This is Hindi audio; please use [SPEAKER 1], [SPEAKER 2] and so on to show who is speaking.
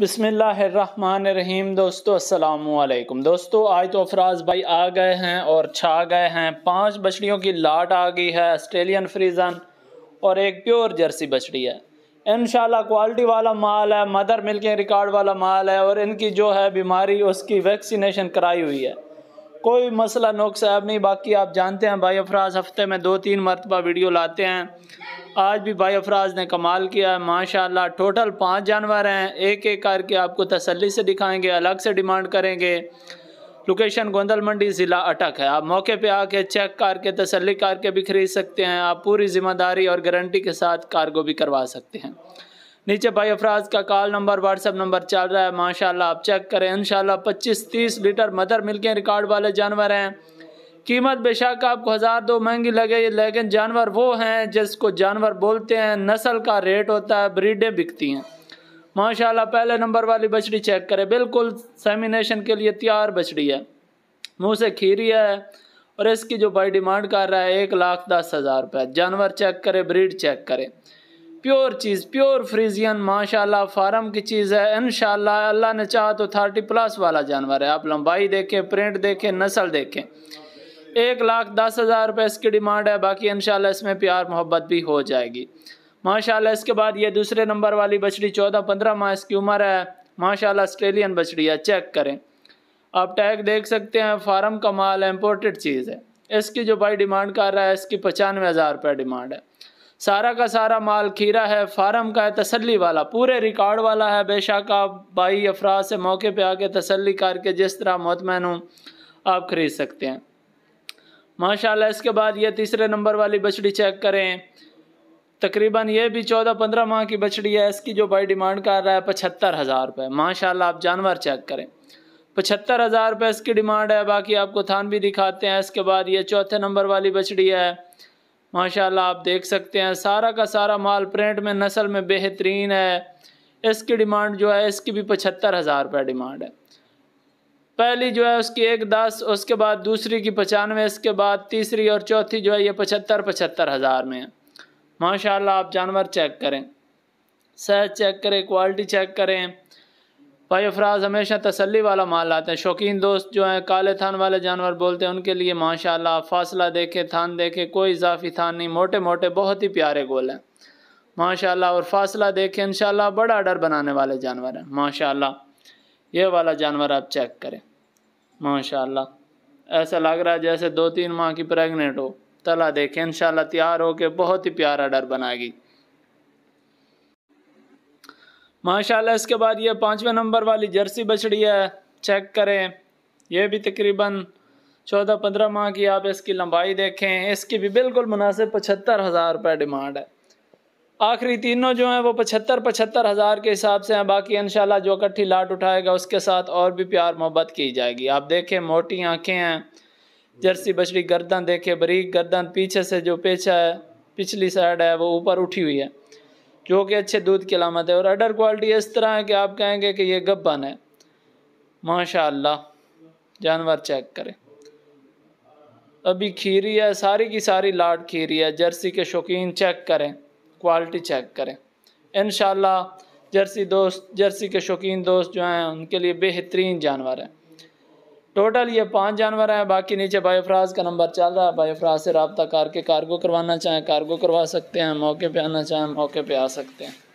[SPEAKER 1] बसमीम दोस्तों असलकुम दोस्तों आज तो अफराज भाई आ गए हैं और छा गए हैं पांच बछड़ियों की लाट आ गई है ऑस्ट्रेलियन फ्रीजन और एक प्योर जर्सी बछड़ी है इन क्वालिटी वाला माल है मदर मिल्किंग रिकॉर्ड वाला माल है और इनकी जो है बीमारी उसकी वैक्सीनेशन कराई हुई है कोई मसला नोक साहब नहीं बाकी आप जानते हैं भाई अफराज हफ्ते में दो तीन मरतबा वीडियो लाते हैं आज भी भाई अफराज ने कमाल किया है माशाल्लाह टोटल पाँच जानवर हैं एक एक करके आपको तसल्ली से दिखाएंगे अलग से डिमांड करेंगे लोकेशन गोंदल मंडी ज़िला अटक है आप मौके पे आके चेक करके तसल्ली करके भी खरीद सकते हैं आप पूरी ज़िम्मेदारी और गारंटी के साथ कार्गो भी करवा सकते हैं नीचे भाई अफराज का कॉल नंबर व्हाट्सअप नंबर चल रहा है माशाल्लाह आप चेक करें इनशाला पच्चीस तीस लीटर मदर मिल के रिकॉर्ड वाले जानवर हैं कीमत बेशक आपको हज़ार दो महंगी लगे लेकिन जानवर वो हैं जिसको जानवर बोलते हैं नस्ल का रेट होता है ब्रीडें बिकती हैं माशाला पहले नंबर वाली बछड़ी चेक करें बिल्कुल सेमिनेशन के लिए तैयार बछड़ी है मुँह से खीरी है और इसकी जो भाई डिमांड कर रहा है एक लाख दस हज़ार रुपये जानवर चेक करें ब्रीड चेक करें प्योर चीज़ प्योर फ्रीजियन माशाल्लाह फार्म की चीज़ है इन अल्लाह ने चाहा तो थर्टी प्लस वाला जानवर है आप लंबाई देखें प्रिंट देखें नस्ल देखें एक लाख दस हज़ार रुपये इसकी डिमांड है बाकी इन इसमें प्यार मोहब्बत भी हो जाएगी माशाल्लाह इसके बाद ये दूसरे नंबर वाली बछड़ी चौदह पंद्रह माह इसकी उम्र है माशा आस्ट्रेलियन बछड़ी है चेक करें आप टैग देख सकते हैं फार्म का माल इम्पोर्टेड चीज़ है इसकी जो भाई डिमांड कर रहा है इसकी पचानवे हज़ार रुपये डिमांड है सारा का सारा माल खीरा है फार्म का है तसल्ली वाला पूरे रिकॉर्ड वाला है बेशक आप भाई अफराज से मौके पे आके तसल्ली करके जिस तरह मतमैन हूँ आप ख़रीद सकते हैं माशाल्लाह इसके बाद ये तीसरे नंबर वाली बछड़ी चेक करें तकरीबन ये भी चौदह पंद्रह माह की बछड़ी है इसकी जो भाई डिमांड कर रहा है पचहत्तर हज़ार रुपये माशा आप जानवर चेक करें पचहत्तर हज़ार रुपये इसकी डिमांड है बाकी आपको थान भी दिखाते हैं इसके बाद ये चौथे नंबर वाली बछड़ी है माशाल्लाह आप देख सकते हैं सारा का सारा माल प्रिंट में नस्ल में बेहतरीन है इसकी डिमांड जो है इसकी भी पचहत्तर हज़ार रुपये डिमांड है पहली जो है उसकी एक दस उसके बाद दूसरी की पचानवे इसके बाद तीसरी और चौथी जो है ये पचहत्तर पचहत्तर हज़ार में है माशाल्लाह आप जानवर चेक करें सह चेक करें क्वालिटी चेक करें भाई अफराज हमेशा तसली वाला माल लाते हैं शौकीन दोस्त जो हैं काले थान वाले जानवर बोलते हैं उनके लिए माशाल्लाह फासला देखे थान देखे कोई इजाफी थान नहीं मोटे मोटे बहुत ही प्यारे गोल हैं माशाल्लाह और फासला देखे इन बड़ा डर बनाने वाले जानवर हैं माशाल्लाह ये वाला जानवर आप चेक करें माशाला ऐसा लग रहा है जैसे दो तीन माह की प्रेगनेंट हो तला देखें इन तैयार के बहुत ही प्यारा डर बनाएगी माशाल्लाह इसके बाद ये पाँचवें नंबर वाली जर्सी बछड़ी है चेक करें यह भी तकरीबन चौदह पंद्रह माह की आप इसकी लंबाई देखें इसकी भी बिल्कुल मुनासिब पचहत्तर हज़ार रुपये डिमांड है आखिरी तीनों जो हैं वो पचहत्तर पचहत्तर हज़ार के हिसाब से हैं बाकी इन जो इकट्ठी लाट उठाएगा उसके साथ और भी प्यार मोहब्बत की जाएगी आप देखें मोटी आँखें हैं जर्सी बछड़ी गर्दन देखें बरीक गर्दन पीछे से जो पेचा है पिछली साइड है वो ऊपर उठी हुई है जो कि अच्छे दूध की अलामत है और अडर क्वालिटी इस तरह है कि आप कहेंगे कि ये गब्बन है माशा जानवर चेक करें अभी खीरी है सारी की सारी लाट खीरी है जर्सी के शौकीन चेक करें क्वालिटी चेक करें इन जर्सी दोस्त जर्सी के शौकीन दोस्त जो हैं उनके लिए बेहतरीन जानवर हैं टोटल ये पांच जानवर हैं बाकी नीचे बायोफ्राज का नंबर चल रहा है बायोफ्राज से रबता करके कार्गो करवाना चाहें कार्गो करवा सकते हैं मौके पे आना चाहें मौके पे आ सकते हैं